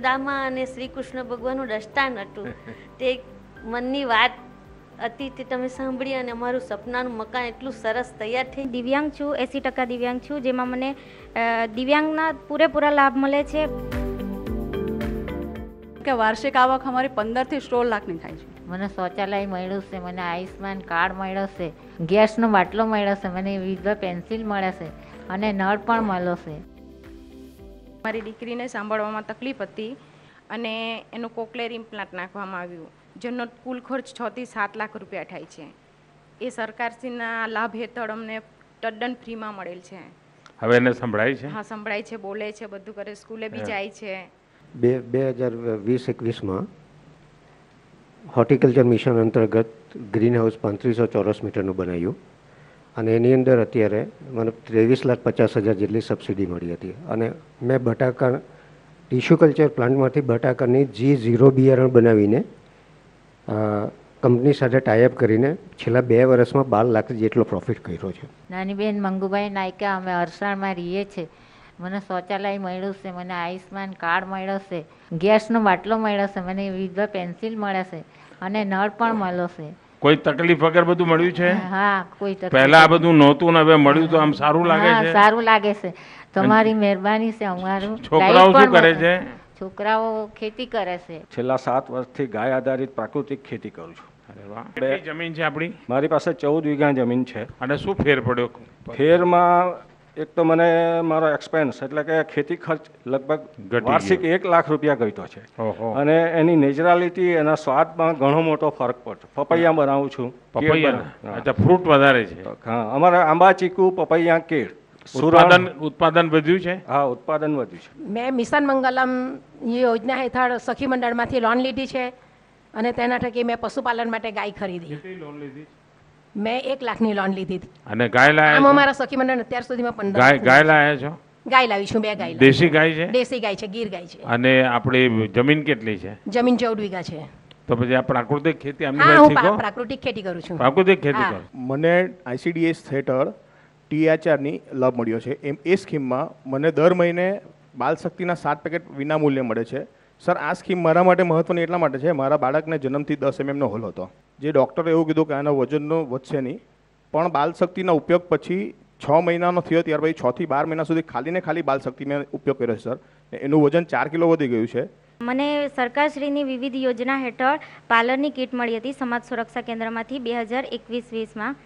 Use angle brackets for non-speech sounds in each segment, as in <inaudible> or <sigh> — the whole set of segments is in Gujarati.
સુદામા અને શ્રી કૃષ્ણ ભગવાનનું દસ્તાન હતું તે મનની વાત હતી તે તમે સાંભળી અને અમારું સપનાનું મકાન એટલું સરસ તૈયાર થઈ દિવ્યાંગ છું એંસી ટકા દિવ્યાંગ છું જેમાં મને દિવ્યાંગના પૂરેપૂરા લાભ મળે છે કે વાર્ષિક આવક અમારી પંદરથી સોળ લાખની થાય છે મને શૌચાલય મળ્યું છે મને આયુષ્માન કાર્ડ મળ્યો છે ગેસનો બાટલો મળ્યો છે મને વિધવા પેન્સિલ મળે છે અને નળ પણ મળ્યો છે મારી દીકરીને સાંભળવામાં તકલીફ હતી અને એનું કોકલેર ઇમ્પ્લાન્ટ નાખવામાં આવ્યું જેનો કુલ ખર્ચ થી સાત લાખ રૂપિયા થાય છે એ સરકારશ્રીના લાભ હેઠળ અમને તદ્દન ફ્રીમાં મળેલ છે હવે એને સંભળાય છે હા સંભળાય છે બોલે છે બધું કરે સ્કૂલે બી જાય છે બે બે હજાર વીસ એકવીસમાં હોર્ટિકલ્ચર મિશન અંતર્ગત ગ્રીન હાઉસ પાંત્રીસો ચોરસ મીટરનું બનાવ્યું અને એની અંદર અત્યારે મને ત્રેવીસ લાખ પચાસ હજાર જેટલી સબસિડી મળી હતી અને મેં બટાકા ટીશ્યુ કલ્ચર પ્લાન્ટમાંથી બટાકાની જી ઝીરો બિયારણ બનાવીને કંપની સાથે ટાઈઅપ કરીને છેલ્લા બે વર્ષમાં બાર લાખ જેટલો પ્રોફિટ કર્યો છે નાની બેન મંગુભાઈ નાયકા અમે અરસાણમાં રહીએ છીએ મને શૌચાલય મળ્યું છે મને આયુષ્માન કાર્ડ મળ્યો છે ગેસનો બાટલો મળ્યો છે મને વિધવા પેન્સિલ મળે છે અને નળ પણ મળ્યો છે કોઈ તકલીફ વગર બધું મળ્યું છે પહેલા આ બધું નહોતું ને હવે મળ્યું તો આમ સારું લાગે છે સારું લાગે છે તમારી મહેરબાની છે અમારું છોકરાઓ શું કરે છે છોકરાઓ ખેતી કરે છે છેલ્લા સાત વર્ષથી ગાય આધારિત પ્રાકૃતિક ખેતી કરું છું જમીન છે આપણી મારી પાસે ચૌદ વીઘા જમીન છે અને શું ફેર પડ્યો ફેરમાં એક તો મને મારો એક્સપેન્સ એટલે કે ખેતી ખર્ચ લગભગ વાર્ષિક એક લાખ રૂપિયા ગયો છે અને એની નેચરાલિટી એના સ્વાદમાં ઘણો મોટો ફરક પડતો પપૈયા બનાવું છું પપૈયા ફ્રૂટ વધારે છે હા અમારે આંબા ચીકુ પપૈયા કેળ ઉત્પાદન ઉત્પાદન વધ્યું છે હા ઉત્પાદન વધ્યું છે મેં મિશન મંગલમ યોજના હેઠળ સખી મંડળમાંથી લોન લીધી છે અને તેના થકી મેં પશુપાલન માટે ગાય ખરીદી લોન લીધી મેં એક લાખની લોન લીધી હતી અને ગાય લાયા આમાં મારા સખી મંડળ અત્યાર સુધીમાં પંદર ગાય ગાય લાયા છો ગાય લાવી છું બે ગાય દેશી ગાય છે દેશી ગાય છે ગીર ગાય છે અને આપણી જમીન કેટલી છે જમીન ચૌદ વીઘા છે તો પછી આ પ્રાકૃતિક ખેતી હા પ્રાકૃતિક ખેતી કરું છું પ્રાકૃતિક ખેતી હા. કરો મને આઈસીડીએસ હેઠળ ટીએચઆરની લાભ મળ્યો છે એમ એ સ્કીમમાં મને દર મહિને બાલ શક્તિના સાત પેકેટ વિનામૂલ્યે મળે છે સર આ સ્કીમ મારા માટે મહત્ત્વની એટલા માટે છે મારા બાળકને જન્મથી દસ એમએમનો હોલ હતો જે ડૉક્ટરે એવું કીધું કે આના વજનનો વધશે નહીં પણ બાલશક્તિના ઉપયોગ પછી છ મહિનાનો થયો ત્યાર પછી છથી બાર મહિના સુધી ખાલીને ખાલી બાલશક્તિ મેં ઉપયોગ કર્યો છે સર એનું વજન ચાર કિલો વધી ગયું છે મને સરકારશ્રીની વિવિધ યોજના હેઠળ પાર્લરની કીટ મળી હતી સમાજ સુરક્ષા કેન્દ્રમાંથી બે હજાર એકવીસ વીસમાં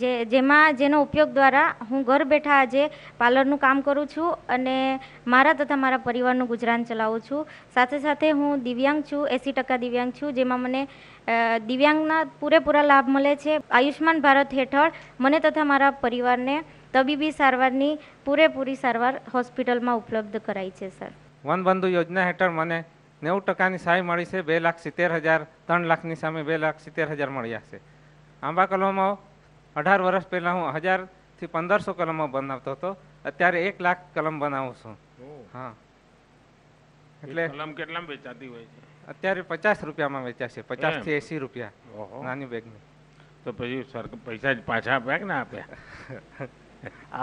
જે જેમાં જેનો ઉપયોગ દ્વારા હું ઘર બેઠા આજે પાર્લરનું કામ કરું છું અને મારા તથા મારા પરિવારનું ગુજરાન ચલાવું છું સાથે સાથે હું દિવ્યાંગ છું એંસી ટકા દિવ્યાંગ છું જેમાં મને દિવ્યાંગના પૂરેપૂરા લાભ મળે છે આયુષ્માન ભારત હેઠળ મને તથા મારા પરિવારને તબીબી સારવારની પૂરેપૂરી સારવાર હોસ્પિટલમાં ઉપલબ્ધ કરાઈ છે સર વનબંધુ યોજના હેઠળ મને નેવું ટકાની સહાય મળી છે બે લાખ સિત્તેર હજાર ત્રણ લાખની સામે બે લાખ સિત્તેર હજાર મળ્યા છે આંબા કલોમાં અઢાર વર્ષ પહેલાં હું હજારથી પંદરસો કલમો બનાવતો હતો અત્યારે એક લાખ કલમ બનાવું છું હા એટલે કલમ કેટલામાં વેચાતી હોય અત્યારે પચાસ રૂપિયામાં વેચાશે પચાસથી એંસી રૂપિયા નાની બેગની તો પછી સર પૈસા પાછા આપ્યા કે ના આપ્યા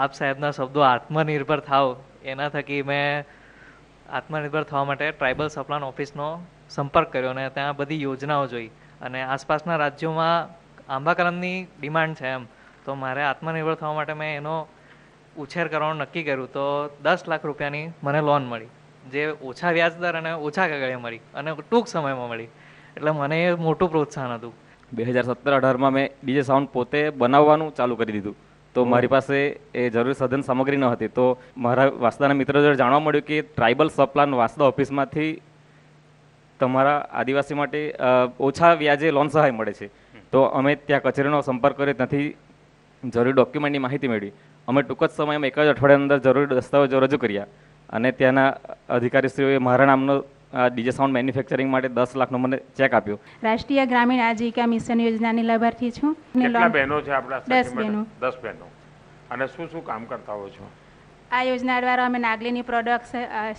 <laughs> આપ સાહેબના શબ્દો આત્મનિર્ભર થાવ એના થકી મેં આત્મનિર્ભર થવા માટે ટ્રાઇબલ સપ્લાન ઓફિસનો સંપર્ક કર્યો અને ત્યાં બધી યોજનાઓ જોઈ અને આસપાસના રાજ્યોમાં આંબા કલમની ડિમાન્ડ છે એમ તો મારે આત્મનિર્ભર થવા માટે મેં એનો ઉછેર કરવાનું નક્કી કર્યું તો દસ લાખ રૂપિયાની મને લોન મળી જે ઓછા વ્યાજદર અને ઓછા કાગળે મળી અને ટૂંક સમયમાં મળી એટલે મને એ મોટું પ્રોત્સાહન હતું બે હજાર સત્તર અઢારમાં મેં ડીજે સાઉન્ડ પોતે બનાવવાનું ચાલુ કરી દીધું તો મારી પાસે એ જરૂરી સઘન સામગ્રી ન હતી તો મારા વાસદાના મિત્રો જાણવા મળ્યું કે ટ્રાઇબલ સપ્લાન વાસદા ઓફિસમાંથી તમારા આદિવાસી માટે ઓછા વ્યાજે લોન સહાય મળે છે તો અમે ત્યાં કચેરીનો સંપર્ક કરી ત્યાંથી જરૂરી ડોક્યુમેન્ટની માહિતી મેળવી અમે ટૂંક જ સમયમાં એક જ અઠવાડિયા અંદર જરૂરી દસ્તાવેજો રજૂ કર્યા અને ત્યાંના અધિકારીશ્રીઓએ મારા નામનો ડીજે સાઉન્ડ મેન્યુફેક્ચરિંગ માટે દસ લાખનો મને ચેક આપ્યો રાષ્ટ્રીય ગ્રામીણ આજીવિકા મિશન યોજનાની લાભાર્થી છું કેટલા બહેનો છે આપણા દસ બહેનો દસ બહેનો અને શું શું કામ કરતા હો છો આ યોજના દ્વારા અમે નાગલીની પ્રોડક્ટ્સ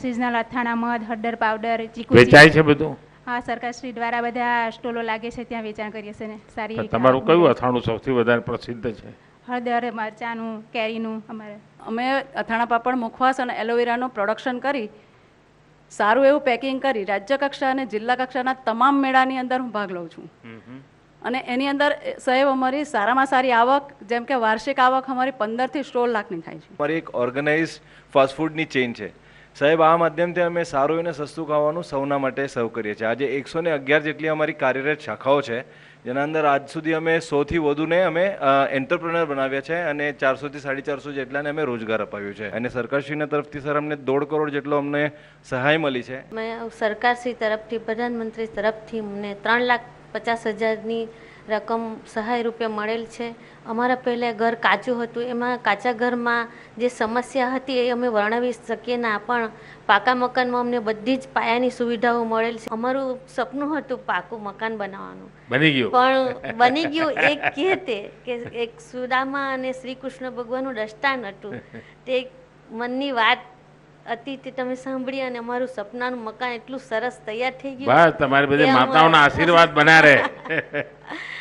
સિઝનલ અથાણા મધ હળદર પાવડર ચીકુ વેચાય છે બધું હા સરકાર શ્રી દ્વારા બધા સ્ટોલો લાગે છે ત્યાં વેચાણ કરીએ છીએ ને સારી તમારું કયું અથાણું સૌથી વધારે પ્રસિદ્ધ છે હળદર મરચાંનું કેરીનું અમારે અમે અથાણા પાપડ મુખવાસ અને એલોવેરાનું પ્રોડક્શન કરી સારું એવું પેકિંગ કરી રાજ્ય કક્ષા અને જિલ્લા કક્ષાના તમામ મેળાની અંદર હું ભાગ લઉં છું અને એની અંદર સાહેબ અમારી સારામાં સારી આવક જેમ કે વાર્ષિક આવક અમારી પંદરથી સોળ લાખની થાય છે અમારી એક ઓર્ગેનાઇઝ ફાસ્ટફૂડની ચેઇન છે સાહેબ આ માધ્યમથી અમે સારું અને સસ્તું ખાવાનું સૌના માટે સર્વ કરીએ છીએ આજે એકસો ને અગિયાર જેટલી અમારી કાર્યરત શાખાઓ છે જેના અંદર આજ સુધી અમે સોથી વધુને અમે એન્ટરપ્રનર બનાવ્યા છે અને ચારસોથી સાડી ચારસો જેટલાને અમે રોજગાર અપાવ્યું છે અને સરકારશ્રીના તરફથી સર અમને દોઢ કરોડ જેટલો અમને સહાય મળી છે મેં સરકારશ્રી તરફથી પ્રધાનમંત્રી તરફથી અમને ત્રણ લાખ પચાસ હજારની રકમ સહાય રૂપે મળેલ છે અમારા પહેલાં ઘર કાચું હતું એમાં કાચા ઘરમાં જે સમસ્યા હતી એ અમે વર્ણવી શકીએ ના પણ પાકા મકાનમાં અમને બધી જ પાયાની સુવિધાઓ મળેલ છે અમારું સપનું હતું પાકું મકાન બનાવવાનું બની ગયું પણ બની ગયું એ કહેતે કે એક સુદામા અને શ્રી કૃષ્ણ ભગવાનનું દ્રષ્ટાન હતું તે મનની વાત અતિથિ તમે સાંભળી અને અમારું સપનાનું મકાન એટલું સરસ તૈયાર થઈ ગયું બસ તમારી બધી માતાઓના આશીર્વાદ બના રહે <laughs>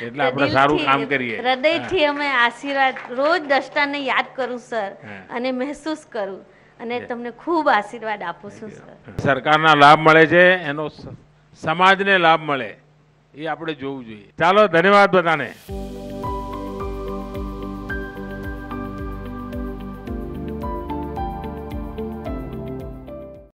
એટલે આપણે સારું કામ કરીએ હૃદયથી અમે આશીર્વાદ રોજ દસ્તાને યાદ કરું સર અને મહેસૂસ કરું અને તમને ખૂબ આશીર્વાદ આપું છું સર સરકારના લાભ મળે છે એનો સમાજને લાભ મળે એ આપણે જોવું જોઈએ ચાલો ધન્યવાદ બધાને